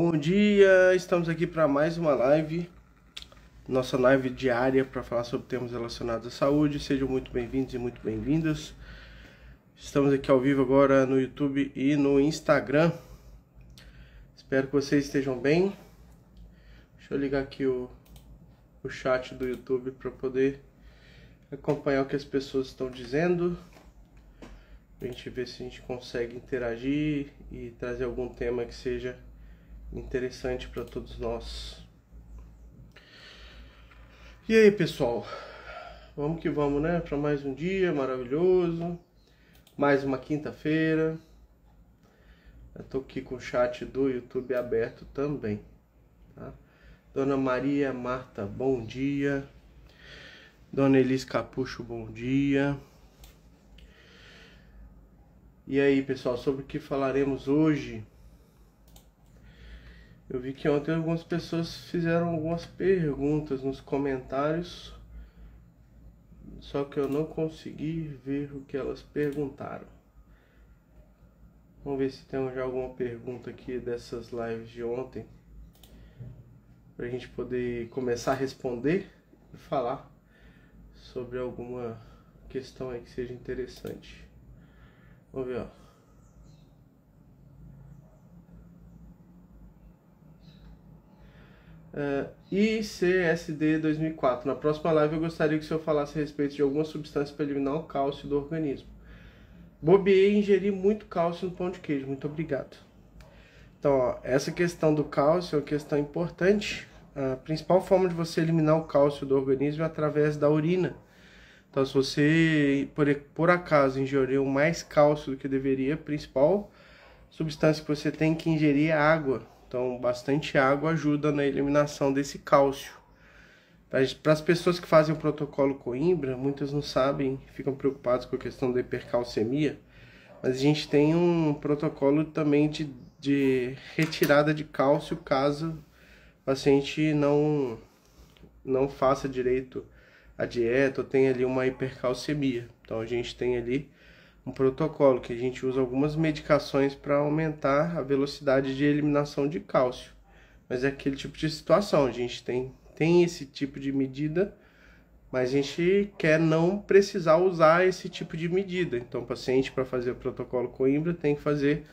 Bom dia, estamos aqui para mais uma live, nossa live diária para falar sobre temas relacionados à saúde. Sejam muito bem-vindos e muito bem-vindas. Estamos aqui ao vivo agora no YouTube e no Instagram. Espero que vocês estejam bem. Deixa eu ligar aqui o, o chat do YouTube para poder acompanhar o que as pessoas estão dizendo. A gente ver se a gente consegue interagir e trazer algum tema que seja interessante para todos nós. E aí, pessoal? Vamos que vamos, né? Para mais um dia maravilhoso, mais uma quinta-feira. Eu tô aqui com o chat do YouTube aberto também, tá? Dona Maria Marta, bom dia. Dona Elis Capucho, bom dia. E aí, pessoal, sobre o que falaremos hoje? Eu vi que ontem algumas pessoas fizeram algumas perguntas nos comentários, só que eu não consegui ver o que elas perguntaram. Vamos ver se tem já alguma pergunta aqui dessas lives de ontem, para a gente poder começar a responder e falar sobre alguma questão aí que seja interessante. Vamos ver, ó. Ah, ICSD 2004. Na próxima live eu gostaria que o senhor falasse a respeito de alguma substância para eliminar o cálcio do organismo. Bobiei e ingeri muito cálcio no pão de queijo. Muito obrigado. Então, ó, essa questão do cálcio é uma questão importante. A principal forma de você eliminar o cálcio do organismo é através da urina. Então, se você, por, por acaso, ingeriu mais cálcio do que deveria, a principal substância que você tem que ingerir é água. Então, bastante água ajuda na eliminação desse cálcio. Para as pessoas que fazem o protocolo Coimbra, muitas não sabem, ficam preocupadas com a questão da hipercalcemia, mas a gente tem um protocolo também de, de retirada de cálcio caso o paciente não, não faça direito a dieta ou tenha ali uma hipercalcemia. Então a gente tem ali um protocolo que a gente usa algumas medicações para aumentar a velocidade de eliminação de cálcio. Mas é aquele tipo de situação, a gente tem, tem esse tipo de medida, mas a gente quer não precisar usar esse tipo de medida. Então, o paciente, para fazer o protocolo Coimbra, tem que fazer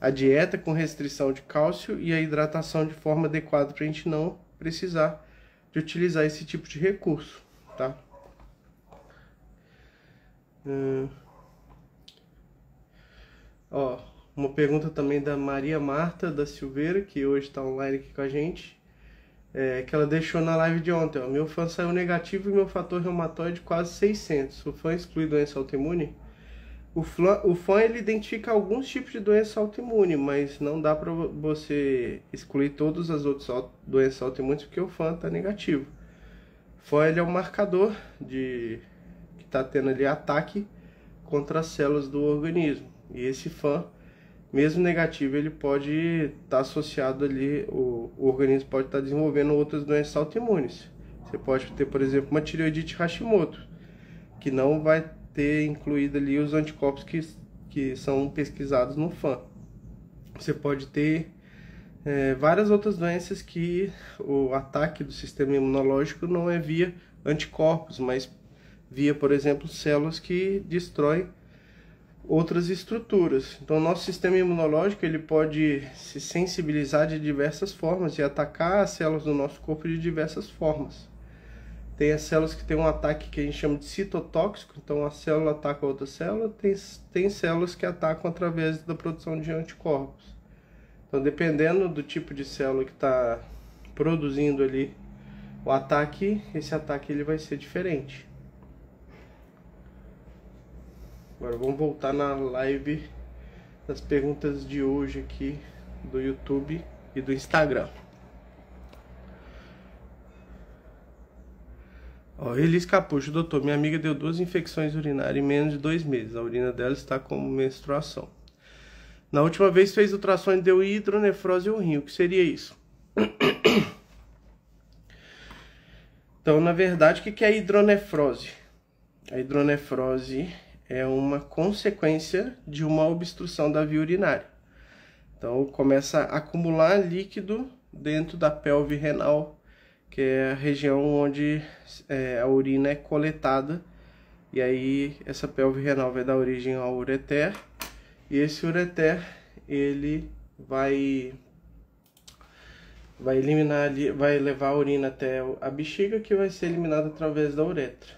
a dieta com restrição de cálcio e a hidratação de forma adequada para a gente não precisar de utilizar esse tipo de recurso, tá? Hum. Ó, uma pergunta também da Maria Marta da Silveira, que hoje está online aqui com a gente. É, que ela deixou na live de ontem. Ó. Meu fã saiu negativo e meu fator reumatoide quase 600. O fã exclui doença autoimune? O fã, o fã ele identifica alguns tipos de doença autoimune, mas não dá para você excluir todas as outras doenças autoimunes porque o fã está negativo. O fã ele é um marcador de que está tendo ali ataque contra as células do organismo. E esse fã, mesmo negativo, ele pode estar tá associado ali, o, o organismo pode estar tá desenvolvendo outras doenças autoimunes. Você pode ter, por exemplo, uma tireoidite Hashimoto, que não vai ter incluído ali os anticorpos que, que são pesquisados no fã. Você pode ter é, várias outras doenças que o ataque do sistema imunológico não é via anticorpos, mas via, por exemplo, células que destroem outras estruturas. Então, nosso sistema imunológico ele pode se sensibilizar de diversas formas e atacar as células do nosso corpo de diversas formas. Tem as células que têm um ataque que a gente chama de citotóxico, então a célula ataca a outra célula, tem, tem células que atacam através da produção de anticorpos. Então, dependendo do tipo de célula que está produzindo ali o ataque, esse ataque ele vai ser diferente. Agora vamos voltar na live das perguntas de hoje aqui do YouTube e do Instagram. Ó, Elis Capucho, doutor, minha amiga deu duas infecções urinárias em menos de dois meses. A urina dela está com menstruação. Na última vez fez ultrassom e deu hidronefrose ao rim. O que seria isso? Então, na verdade, o que é hidronefrose? A hidronefrose é uma consequência de uma obstrução da via urinária. Então começa a acumular líquido dentro da pelve renal, que é a região onde é, a urina é coletada, e aí essa pelve renal vai dar origem ao ureter, e esse ureter ele vai vai eliminar vai levar a urina até a bexiga que vai ser eliminada através da uretra.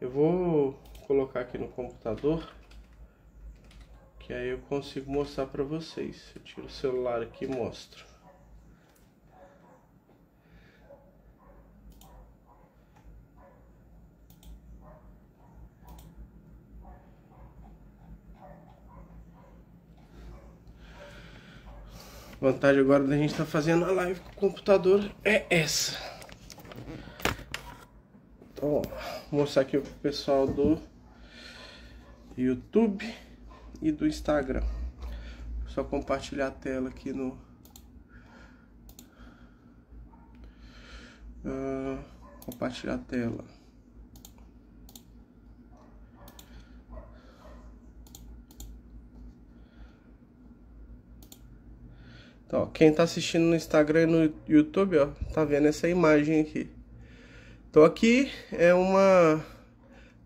Eu vou colocar aqui no computador, que aí eu consigo mostrar para vocês. Eu tiro o celular aqui e mostro. vantagem agora da gente estar tá fazendo a live com o computador é essa. Então, ó, vou mostrar aqui o pessoal do YouTube e do Instagram. Só compartilhar a tela aqui no. Uh, compartilhar a tela. Então, ó, quem tá assistindo no Instagram e no YouTube, ó, tá vendo essa imagem aqui. Então aqui é uma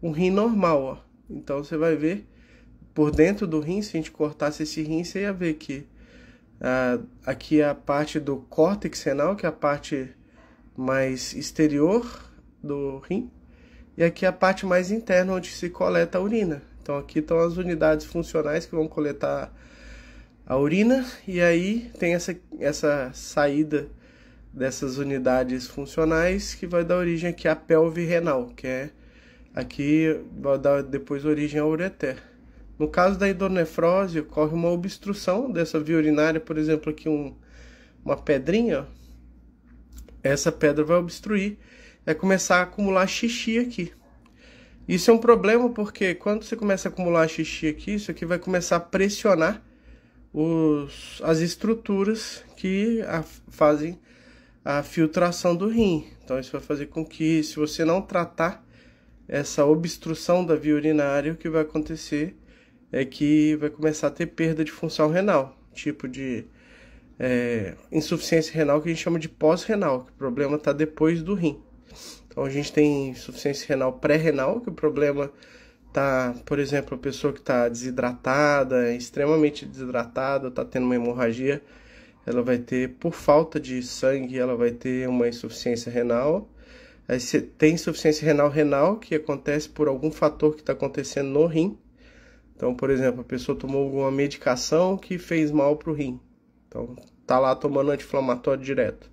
um rim normal, ó. Então você vai ver por dentro do rim, se a gente cortasse esse rim, você ia ver que ah, aqui é a parte do córtex renal, que é a parte mais exterior do rim, e aqui é a parte mais interna onde se coleta a urina. Então aqui estão as unidades funcionais que vão coletar a urina e aí tem essa, essa saída dessas unidades funcionais que vai dar origem aqui à pelve renal, que é Aqui vai dar depois origem ao ureter. No caso da hidronefrose, ocorre uma obstrução dessa via urinária, por exemplo, aqui um, uma pedrinha. Essa pedra vai obstruir, vai começar a acumular xixi aqui. Isso é um problema porque quando você começa a acumular xixi aqui, isso aqui vai começar a pressionar os, as estruturas que a, fazem a filtração do rim. Então isso vai fazer com que, se você não tratar essa obstrução da via urinária, o que vai acontecer é que vai começar a ter perda de função renal, tipo de é, insuficiência renal que a gente chama de pós-renal, que o problema está depois do rim. Então a gente tem insuficiência renal pré-renal, que o problema está, por exemplo, a pessoa que está desidratada, extremamente desidratada, está tendo uma hemorragia, ela vai ter, por falta de sangue, ela vai ter uma insuficiência renal Aí você tem insuficiência renal renal, que acontece por algum fator que está acontecendo no rim. Então, por exemplo, a pessoa tomou alguma medicação que fez mal para o rim. Então, está lá tomando anti-inflamatório direto.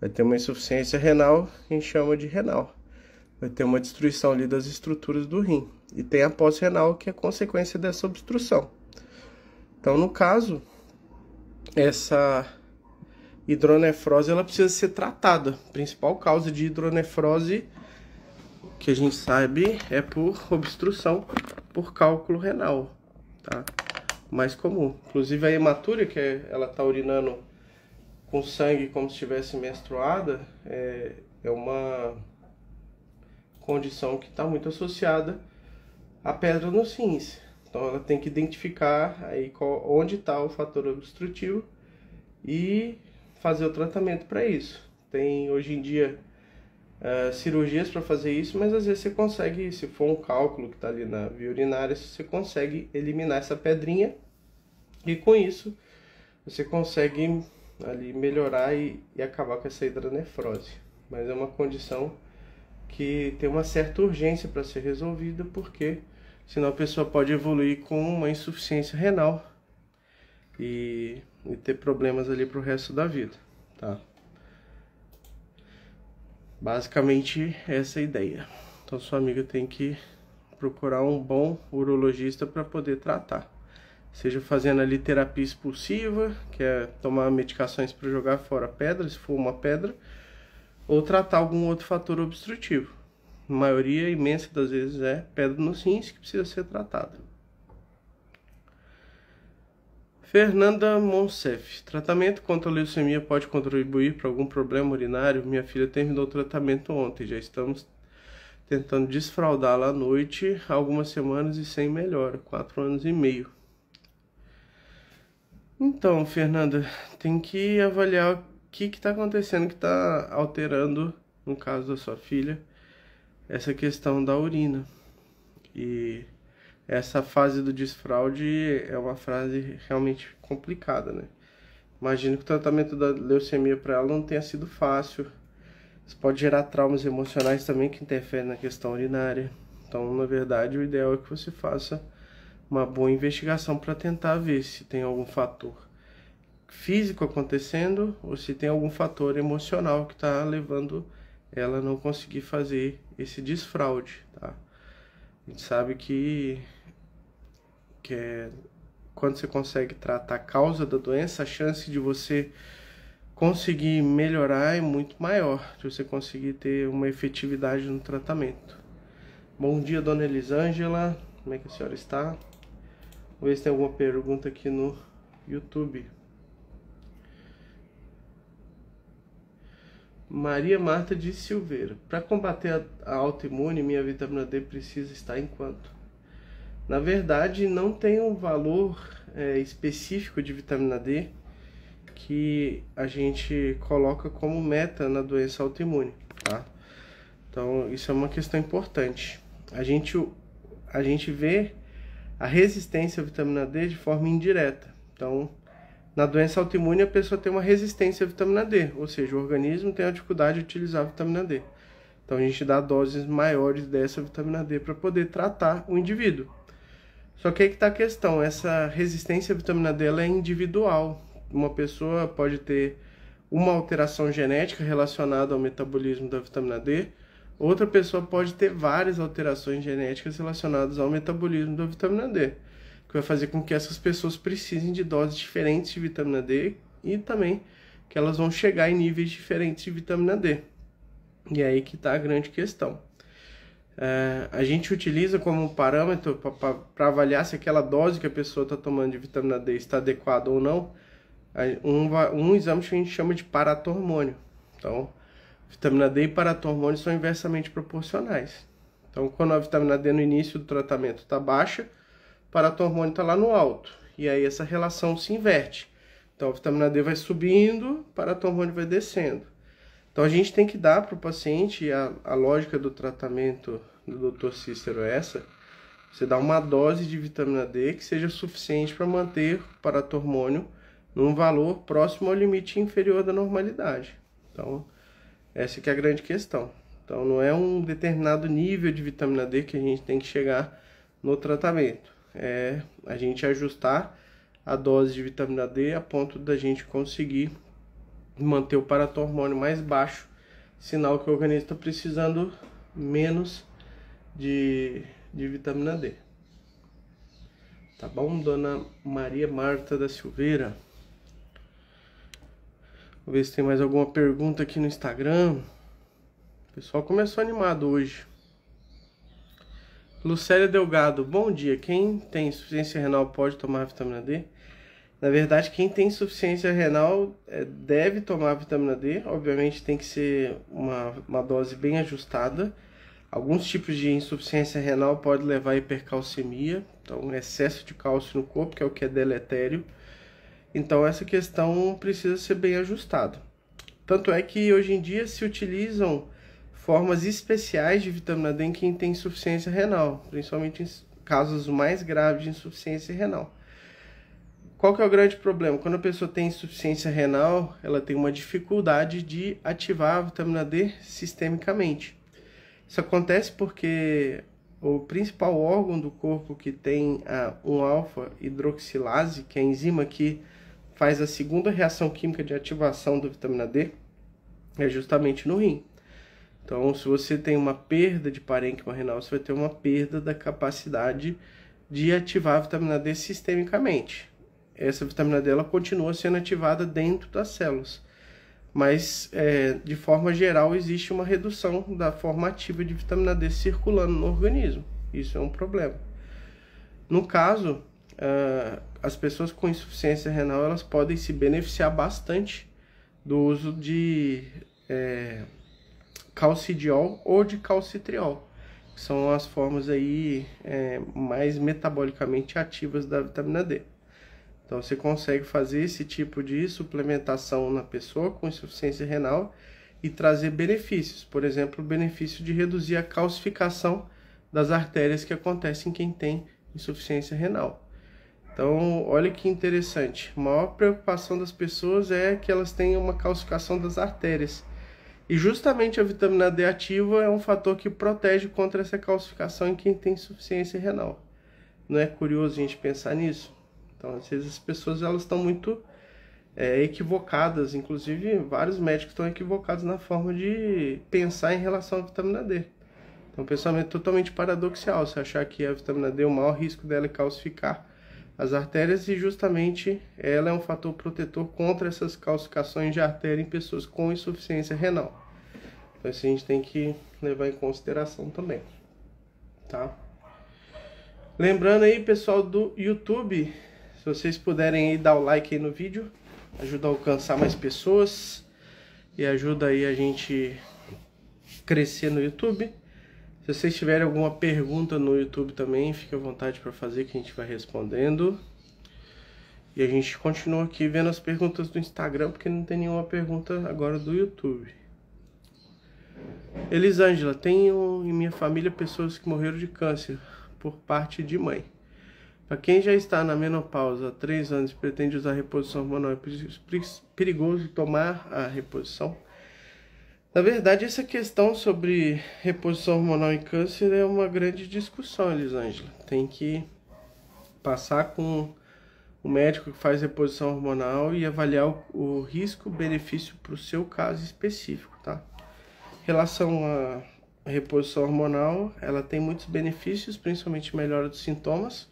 Vai ter uma insuficiência renal, que a gente chama de renal. Vai ter uma destruição ali das estruturas do rim. E tem a pós-renal, que é consequência dessa obstrução. Então, no caso, essa hidronefrose ela precisa ser tratada. A principal causa de hidronefrose que a gente sabe é por obstrução por cálculo renal, tá? Mais comum. Inclusive a hematúria, que é, ela tá urinando com sangue como se estivesse menstruada, é, é uma condição que está muito associada à pedra nos rins. Então ela tem que identificar aí qual, onde está o fator obstrutivo e fazer o tratamento para isso. Tem hoje em dia uh, cirurgias para fazer isso, mas às vezes você consegue, se for um cálculo que está ali na via urinária, você consegue eliminar essa pedrinha e com isso você consegue ali melhorar e, e acabar com essa hidronefrose Mas é uma condição que tem uma certa urgência para ser resolvida, porque senão a pessoa pode evoluir com uma insuficiência renal. E e ter problemas ali pro resto da vida, tá? Basicamente essa é a ideia. Então sua amiga tem que procurar um bom urologista para poder tratar. Seja fazendo ali terapia expulsiva, que é tomar medicações para jogar fora pedra, se for uma pedra, ou tratar algum outro fator obstrutivo. A maioria imensa das vezes é pedra no rins que precisa ser tratada. Fernanda Monsef. Tratamento contra a leucemia pode contribuir para algum problema urinário? Minha filha terminou o tratamento ontem. Já estamos tentando desfraudá-la à noite há algumas semanas e sem melhora. Quatro anos e meio. Então, Fernanda, tem que avaliar o que está acontecendo que está alterando, no caso da sua filha, essa questão da urina. E essa fase do desfraude é uma fase realmente complicada, né? Imagino que o tratamento da leucemia para ela não tenha sido fácil. Isso pode gerar traumas emocionais também que interferem na questão urinária. Então, na verdade, o ideal é que você faça uma boa investigação para tentar ver se tem algum fator físico acontecendo ou se tem algum fator emocional que está levando ela a não conseguir fazer esse desfraude, tá? A gente sabe que que é quando você consegue tratar a causa da doença, a chance de você conseguir melhorar é muito maior, de você conseguir ter uma efetividade no tratamento. Bom dia, dona Elisângela, como é que a senhora está? Vamos ver se tem alguma pergunta aqui no YouTube. Maria Marta de Silveira. Para combater a autoimune, minha vitamina D precisa estar em quanto? Na verdade, não tem um valor é, específico de vitamina D que a gente coloca como meta na doença autoimune, tá? Então, isso é uma questão importante. A gente, a gente vê a resistência à vitamina D de forma indireta. Então, na doença autoimune, a pessoa tem uma resistência à vitamina D, ou seja, o organismo tem a dificuldade de utilizar a vitamina D. Então, a gente dá doses maiores dessa vitamina D para poder tratar o indivíduo. Só que aí que está a questão, essa resistência à vitamina D é individual. Uma pessoa pode ter uma alteração genética relacionada ao metabolismo da vitamina D, outra pessoa pode ter várias alterações genéticas relacionadas ao metabolismo da vitamina D, que vai fazer com que essas pessoas precisem de doses diferentes de vitamina D e também que elas vão chegar em níveis diferentes de vitamina D. E é aí que está a grande questão. É, a gente utiliza como parâmetro para avaliar se aquela dose que a pessoa está tomando de vitamina D está adequada ou não, um, um exame que a gente chama de paratormônio. Então, vitamina D e paratormônio são inversamente proporcionais. Então, quando a vitamina D no início do tratamento está baixa, o paratormônio está lá no alto. E aí essa relação se inverte. Então, a vitamina D vai subindo, o paratormônio vai descendo. Então a gente tem que dar para o paciente a, a lógica do tratamento do Dr. Cícero é essa. Você dá uma dose de vitamina D que seja suficiente para manter o paratormônio num valor próximo ao limite inferior da normalidade. Então, essa que é a grande questão. Então, não é um determinado nível de vitamina D que a gente tem que chegar no tratamento. É a gente ajustar a dose de vitamina D a ponto da gente conseguir manter o paratormônio mais baixo, sinal que o organismo está precisando menos de, de vitamina D. Tá bom, dona Maria Marta da Silveira? Vou ver se tem mais alguma pergunta aqui no Instagram. O pessoal começou animado hoje. Lucélia Delgado, bom dia. Quem tem insuficiência renal pode tomar vitamina D? Na verdade, quem tem insuficiência renal é, deve tomar vitamina D, obviamente tem que ser uma, uma dose bem ajustada. Alguns tipos de insuficiência renal pode levar a hipercalcemia, então excesso de cálcio no corpo, que é o que é deletério. Então essa questão precisa ser bem ajustada. Tanto é que hoje em dia se utilizam formas especiais de vitamina D em quem tem insuficiência renal, principalmente em casos mais graves de insuficiência renal. Qual que é o grande problema? Quando a pessoa tem insuficiência renal, ela tem uma dificuldade de ativar a vitamina D sistemicamente. Isso acontece porque o principal órgão do corpo que tem a 1-alfa-hidroxilase, que é a enzima que faz a segunda reação química de ativação da vitamina D, é justamente no rim. Então, se você tem uma perda de parênquima renal, você vai ter uma perda da capacidade de ativar a vitamina D sistemicamente essa vitamina D ela continua sendo ativada dentro das células. Mas, é, de forma geral, existe uma redução da forma ativa de vitamina D circulando no organismo. Isso é um problema. No caso, uh, as pessoas com insuficiência renal elas podem se beneficiar bastante do uso de é, calcidiol ou de calcitriol, que são as formas aí é, mais metabolicamente ativas da vitamina D. Então você consegue fazer esse tipo de suplementação na pessoa com insuficiência renal e trazer benefícios, por exemplo, o benefício de reduzir a calcificação das artérias que acontece em quem tem insuficiência renal. Então, olha que interessante. A maior preocupação das pessoas é que elas tenham uma calcificação das artérias. E justamente a vitamina D ativa é um fator que protege contra essa calcificação em quem tem insuficiência renal. Não é curioso a gente pensar nisso? Então, às vezes as pessoas elas estão muito é, equivocadas, inclusive vários médicos estão equivocados na forma de pensar em relação à vitamina D. Então, um pensamento é totalmente paradoxal, se achar que a vitamina D, é o maior risco dela é calcificar as artérias e justamente ela é um fator protetor contra essas calcificações de artéria em pessoas com insuficiência renal. Então, isso a gente tem que levar em consideração também, tá? Lembrando aí, pessoal do YouTube, se vocês puderem aí dar o like aí no vídeo, ajuda a alcançar mais pessoas e ajuda aí a gente crescer no YouTube. Se vocês tiverem alguma pergunta no YouTube também, fique à vontade para fazer que a gente vai respondendo. E a gente continua aqui vendo as perguntas do Instagram, porque não tem nenhuma pergunta agora do YouTube. Elisângela, tenho em minha família pessoas que morreram de câncer por parte de mãe. Para quem já está na menopausa há 3 anos e pretende usar reposição hormonal, é perigoso tomar a reposição? Na verdade, essa questão sobre reposição hormonal e câncer é uma grande discussão, Elisângela. Tem que passar com o médico que faz reposição hormonal e avaliar o, risco-benefício para o seu caso específico, tá? Em relação à reposição hormonal, ela tem muitos benefícios, principalmente melhora dos sintomas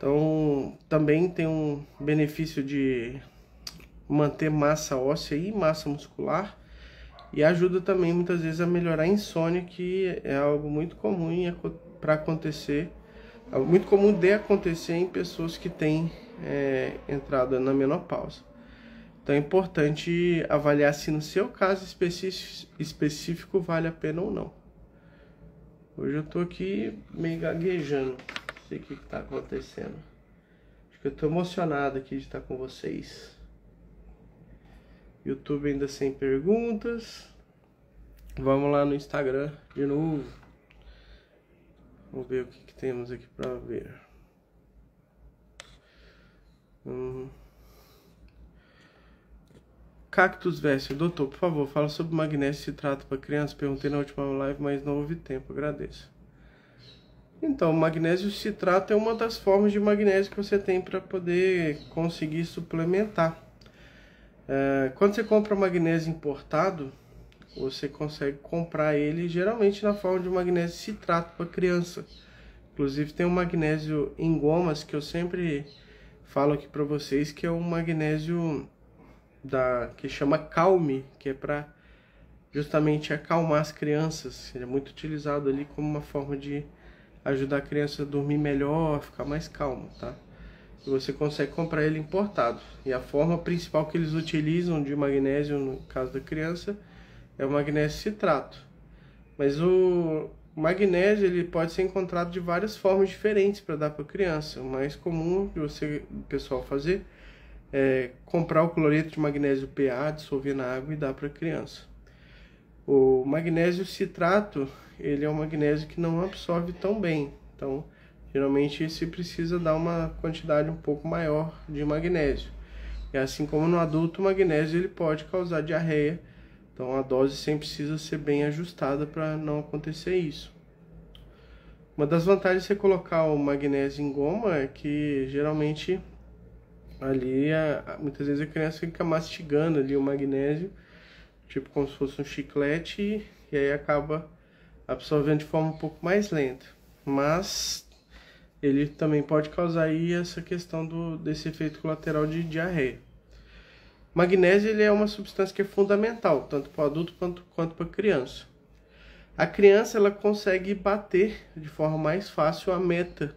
então, também tem um benefício de manter massa óssea e massa muscular e ajuda também muitas vezes a melhorar a insônia, que é algo muito comum para acontecer, muito comum de acontecer em pessoas que têm é, entrada na menopausa. Então é importante avaliar se no seu caso específico vale a pena ou não. Hoje eu tô aqui meio gaguejando sei o que está acontecendo. Acho que eu estou emocionado aqui de estar com vocês. YouTube ainda sem perguntas. Vamos lá no Instagram de novo. Vamos ver o que, que temos aqui para ver. Hum. Cactus Vessel, doutor, por favor, fala sobre magnésio e trato para crianças. Perguntei na última live, mas não houve tempo. Agradeço. Então, o magnésio citrato é uma das formas de magnésio que você tem para poder conseguir suplementar. É, quando você compra magnésio importado, você consegue comprar ele geralmente na forma de magnésio citrato para criança. Inclusive tem um magnésio em gomas que eu sempre falo aqui para vocês que é um magnésio da que chama Calme, que é para justamente acalmar as crianças. Ele é muito utilizado ali como uma forma de ajudar a criança a dormir melhor, ficar mais calma, tá? E você consegue comprar ele importado. E a forma principal que eles utilizam de magnésio, no caso da criança, é o magnésio citrato. Mas o magnésio ele pode ser encontrado de várias formas diferentes para dar para a criança. O mais comum que você, o pessoal fazer é comprar o cloreto de magnésio PA, dissolver na água e dar para a criança. O magnésio citrato ele é um magnésio que não absorve tão bem. Então, geralmente se precisa dar uma quantidade um pouco maior de magnésio. E assim como no adulto, o magnésio ele pode causar diarreia. Então, a dose sempre precisa ser bem ajustada para não acontecer isso. Uma das vantagens de você colocar o magnésio em goma é que geralmente ali a, muitas vezes a criança fica mastigando ali o magnésio, tipo como se fosse um chiclete, e, e aí acaba absorvendo de forma um pouco mais lenta, mas ele também pode causar aí essa questão do, desse efeito colateral de diarreia. Magnésio ele é uma substância que é fundamental, tanto para o adulto quanto, quanto para a criança. A criança ela consegue bater de forma mais fácil a meta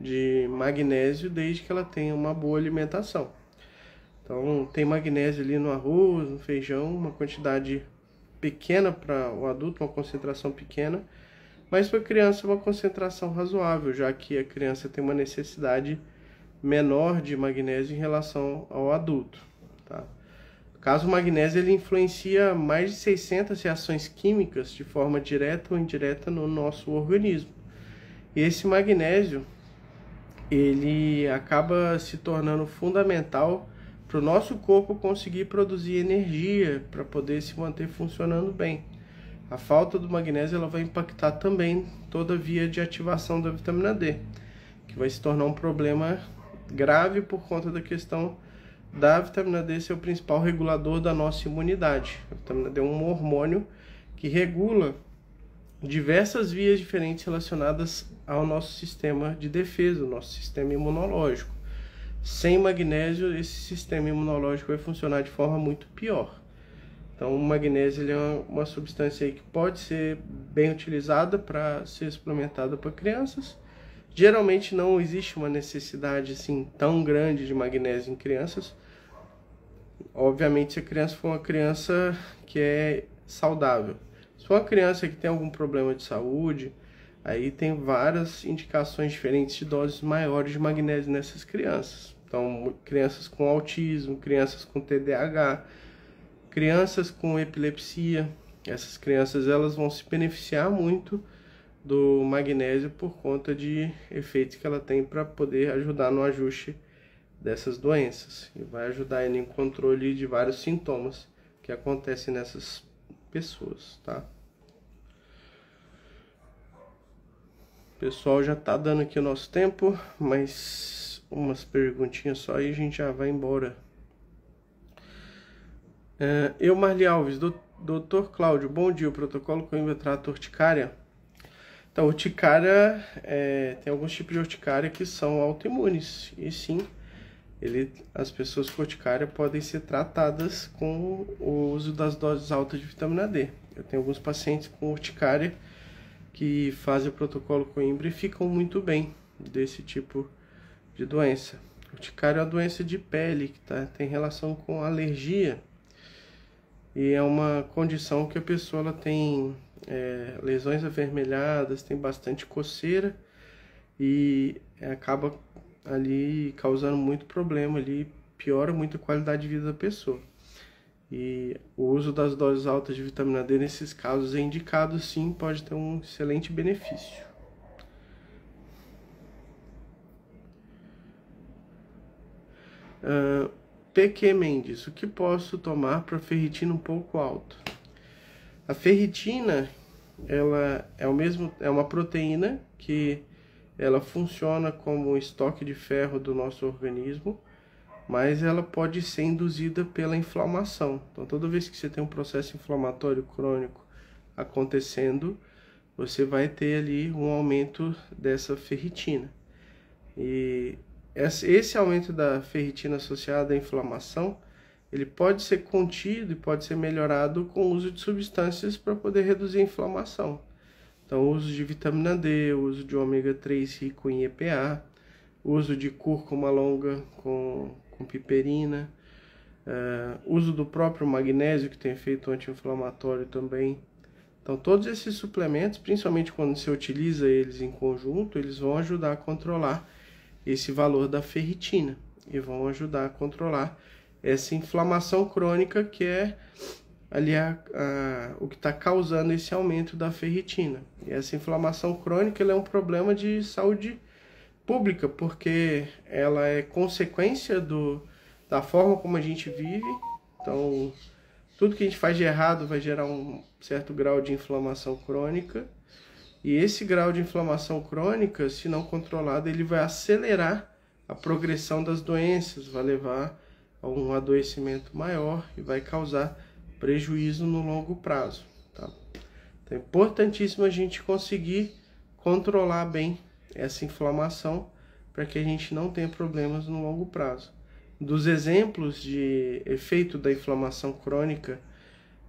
de magnésio desde que ela tenha uma boa alimentação. Então, tem magnésio ali no arroz, no feijão, uma quantidade pequena para o adulto, uma concentração pequena, mas para a criança uma concentração razoável, já que a criança tem uma necessidade menor de magnésio em relação ao adulto. Tá? No caso, o magnésio ele influencia mais de 600 reações químicas de forma direta ou indireta no nosso organismo. E esse magnésio ele acaba se tornando fundamental para o nosso corpo conseguir produzir energia para poder se manter funcionando bem. A falta do magnésio ela vai impactar também toda a via de ativação da vitamina D, que vai se tornar um problema grave por conta da questão da vitamina D ser o principal regulador da nossa imunidade. A vitamina D é um hormônio que regula diversas vias diferentes relacionadas ao nosso sistema de defesa, o nosso sistema imunológico. Sem magnésio, esse sistema imunológico vai funcionar de forma muito pior. Então, o magnésio é uma, substância substância que pode ser bem utilizada para ser suplementada para crianças. Geralmente não existe uma necessidade assim tão grande de magnésio em crianças. Obviamente, se a criança for uma criança que é saudável. Se for uma criança que tem algum problema de saúde, Aí tem várias indicações diferentes de doses maiores de magnésio nessas crianças. Então, crianças com autismo, crianças com TDAH, crianças com epilepsia. Essas crianças elas vão se beneficiar muito do magnésio por conta de efeitos que ela tem para poder ajudar no ajuste dessas doenças e vai ajudar ele no controle de vários sintomas que acontecem nessas pessoas, tá? Pessoal, já tá dando aqui o nosso tempo, mas umas perguntinhas só e a gente já vai embora. É, eu, Marli Alves, do, doutor Cláudio, bom dia. O protocolo com trata é urticária? Então, urticária, é, tem alguns tipos de urticária que são autoimunes, e sim, ele, as pessoas com urticária podem ser tratadas com o uso das doses altas de vitamina D. Eu tenho alguns pacientes com urticária que fazem o protocolo Coimbra e ficam muito bem desse tipo de doença. Urticária é uma doença de pele que tá, tem relação com alergia e é uma condição que a pessoa ela tem é, lesões avermelhadas, tem bastante coceira e acaba ali causando muito problema ali, piora muito a qualidade de vida da pessoa. E o uso das doses altas de vitamina D nesses casos é indicado sim, pode ter um excelente benefício. Uh, ah, PQ Mendes, o que posso tomar para ferritina um pouco alto? A ferritina, ela é o mesmo, é uma proteína que ela funciona como um estoque de ferro do nosso organismo mas ela pode ser induzida pela inflamação. Então, toda vez que você tem um processo inflamatório crônico acontecendo, você vai ter ali um aumento dessa ferritina. E esse aumento da ferritina associada à inflamação, ele pode ser contido e pode ser melhorado com o uso de substâncias para poder reduzir a inflamação. Então, uso de vitamina D, uso de ômega 3 rico em EPA, uso de cúrcuma longa com com piperina, uh, uso do próprio magnésio que tem efeito anti-inflamatório também. Então todos esses suplementos, principalmente quando se utiliza eles em conjunto, eles vão ajudar a controlar esse valor da ferritina e vão ajudar a controlar essa inflamação crônica que é ali a, a, o que está causando esse aumento da ferritina. E essa inflamação crônica é um problema de saúde pública porque ela é consequência do, da forma como a gente vive. Então, tudo que a gente faz de errado vai gerar um certo grau de inflamação crônica. E esse grau de inflamação crônica, se não controlado, ele vai acelerar a progressão das doenças, vai levar a um adoecimento maior e vai causar prejuízo no longo prazo. Tá? Então é importantíssimo a gente conseguir controlar bem essa inflamação para que a gente não tenha problemas no longo prazo. Dos exemplos de efeito da inflamação crônica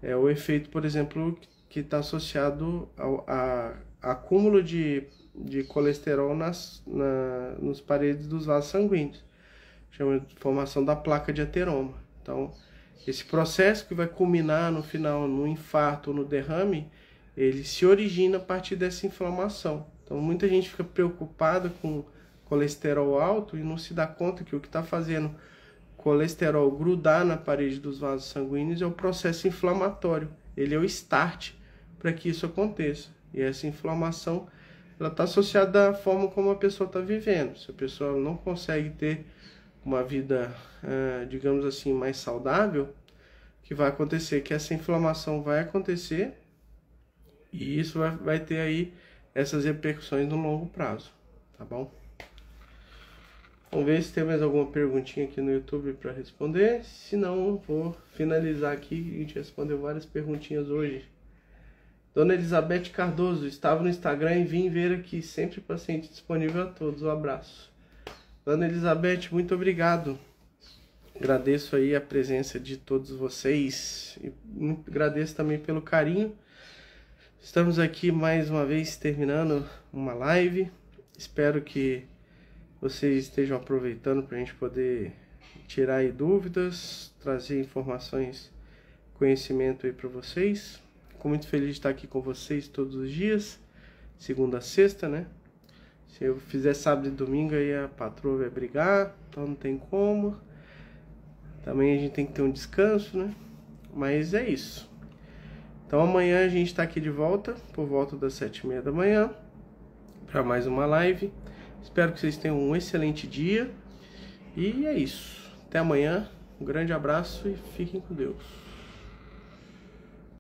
é o efeito, por exemplo, que está associado ao a, acúmulo de, de colesterol nas na, nos paredes dos vasos sanguíneos, chama de formação da placa de ateroma. Então, esse processo que vai culminar no final no infarto ou no derrame, ele se origina a partir dessa inflamação. Então muita gente fica preocupada com colesterol alto e não se dá conta que o que está fazendo colesterol grudar na parede dos vasos sanguíneos é o processo inflamatório. Ele é o start para que isso aconteça. E essa inflamação ela está associada à forma como a pessoa está vivendo. Se a pessoa não consegue ter uma vida, digamos assim, mais saudável, que vai acontecer é que essa inflamação vai acontecer e isso vai, vai ter aí essas repercussões no longo prazo, tá bom? Vamos ver se tem mais alguma perguntinha aqui no YouTube para responder. Se não, vou finalizar aqui. A gente respondeu várias perguntinhas hoje. Dona Elizabeth Cardoso, estava no Instagram e vim ver aqui. Sempre paciente disponível a todos. Um abraço. Dona Elizabeth, muito obrigado. Agradeço aí a presença de todos vocês e agradeço também pelo carinho Estamos aqui mais uma vez terminando uma live. Espero que vocês estejam aproveitando para a gente poder tirar dúvidas, trazer informações, conhecimento aí para vocês. Fico muito feliz de estar aqui com vocês todos os dias, segunda a sexta, né? Se eu fizer sábado e domingo, aí a patroa vai brigar, então não tem como. Também a gente tem que ter um descanso, né? Mas é isso. Então amanhã a gente está aqui de volta, por volta das sete e meia da manhã, para mais uma live. Espero que vocês tenham um excelente dia. E é isso. Até amanhã. Um grande abraço e fiquem com Deus.